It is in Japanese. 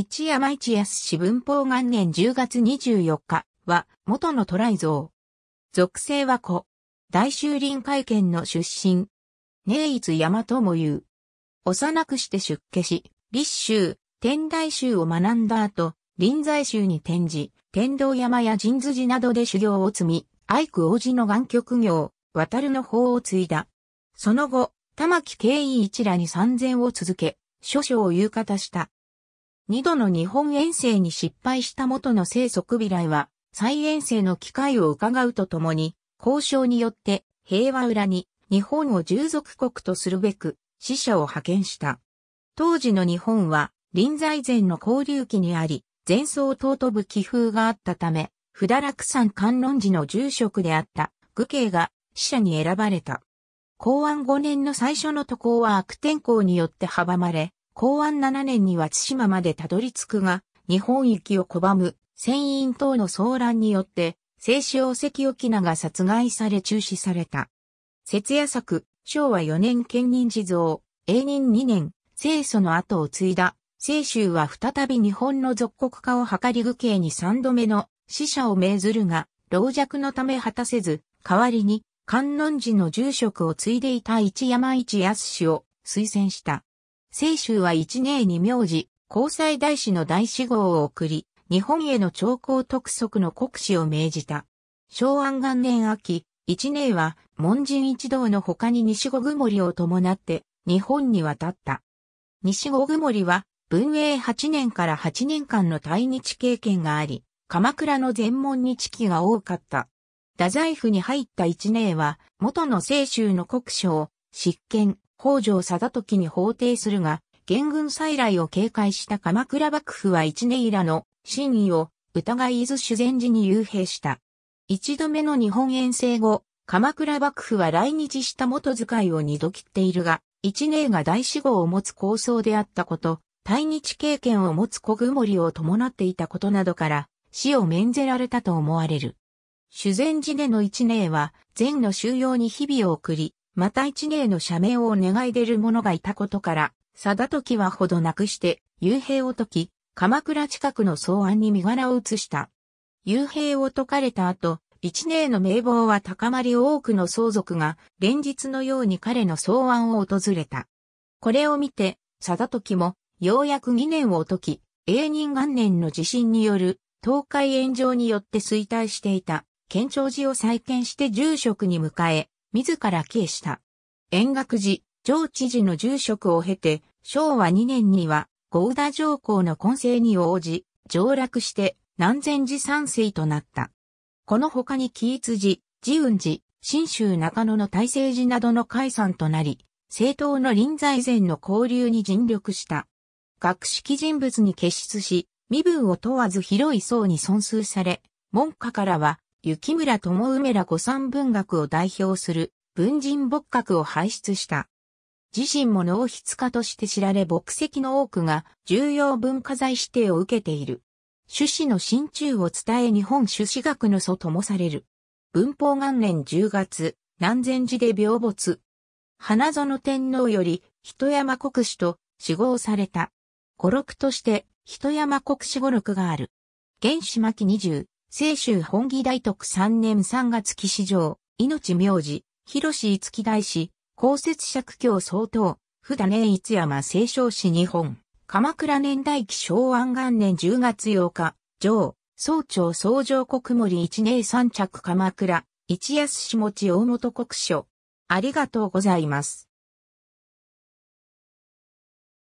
一山一康氏文法元年10月24日は元のトライ像。属性は子。大衆林会見の出身。寧一山とも言う。幼くして出家し、立州、天台宗を学んだ後、臨済宗に転じ、天道山や神寺などで修行を積み、愛久王子の眼曲業、渡るの法を継いだ。その後、玉木慶一らに参禅を続け、諸々を言う方した。二度の日本遠征に失敗した元の生息未来は、再遠征の機会を伺うとともに、交渉によって平和裏に日本を従属国とするべく死者を派遣した。当時の日本は臨在前の交流期にあり、前奏尊ぶ気風があったため、札楽山観音寺の住職であった愚慶が死者に選ばれた。公安5年の最初の渡航は悪天候によって阻まれ、公安7年には津島までたどり着くが、日本行きを拒む、船員等の騒乱によって、清少関沖名が殺害され中止された。節夜作、昭和4年県任地蔵、永任2年、清祖の後を継いだ、清州は再び日本の属国化を図り具兄に3度目の死者を命ずるが、老弱のため果たせず、代わりに、観音寺の住職を継いでいた一山一康を推薦した。清州は一年に名字、交際大使の大志号を送り、日本への朝貢督促の国使を命じた。昭安元年秋、一年は門人一同の他に西五曇りを伴って日本に渡った。西五曇りは文永八年から八年間の対日経験があり、鎌倉の全門に知期が多かった。太宰府に入った一年は元の清州の国書を執権、北条貞時に法廷するが、元軍再来を警戒した鎌倉幕府は一年以来の真意を疑い伊豆修善寺に幽閉した。一度目の日本遠征後、鎌倉幕府は来日した元遣いを二度切っているが、一年が大志望を持つ構想であったこと、対日経験を持つ小曇りを伴っていたことなどから、死を免ぜられたと思われる。修善寺での一年は、禅の収容に日々を送り、また一芸の社名を願い出る者がいたことから、貞時はほどなくして、幽閉を解き、鎌倉近くの草案に身柄を移した。幽閉を解かれた後、一年の名簿は高まり多くの相続が連日のように彼の草案を訪れた。これを見て、貞時もようやく2年を解き、永仁元年の地震による東海炎上によって衰退していた県庁寺を再建して住職に迎え、自ら帰依した。円覚寺、上知事の住職を経て、昭和2年には、ゴ田上皇の根性に応じ、上落して南禅寺三世となった。この他に紀一寺、慈雲寺、新州中野の大聖寺などの解散となり、政党の臨在前の交流に尽力した。学識人物に結出し、身分を問わず広い層に尊崇され、門下からは雪村智梅ら古参文学を代表する文人墨客を輩出した。自身も脳筆家として知られ墨跡の多くが重要文化財指定を受けている。朱子の心中を伝え日本朱子学の祖ともされる。文法元年10月、南禅寺で病没。花園天皇より人山国史と死亡された。語録として人山国史語録がある。原始巻20、清州本義大徳3年3月起、市上命名字、広市五木大師、公設釈教総統、普段年一山清少市日本、鎌倉年代記昭和元年10月8日、上、総長総上国森一年三着鎌倉、一安氏持大本国書。ありがとうございます。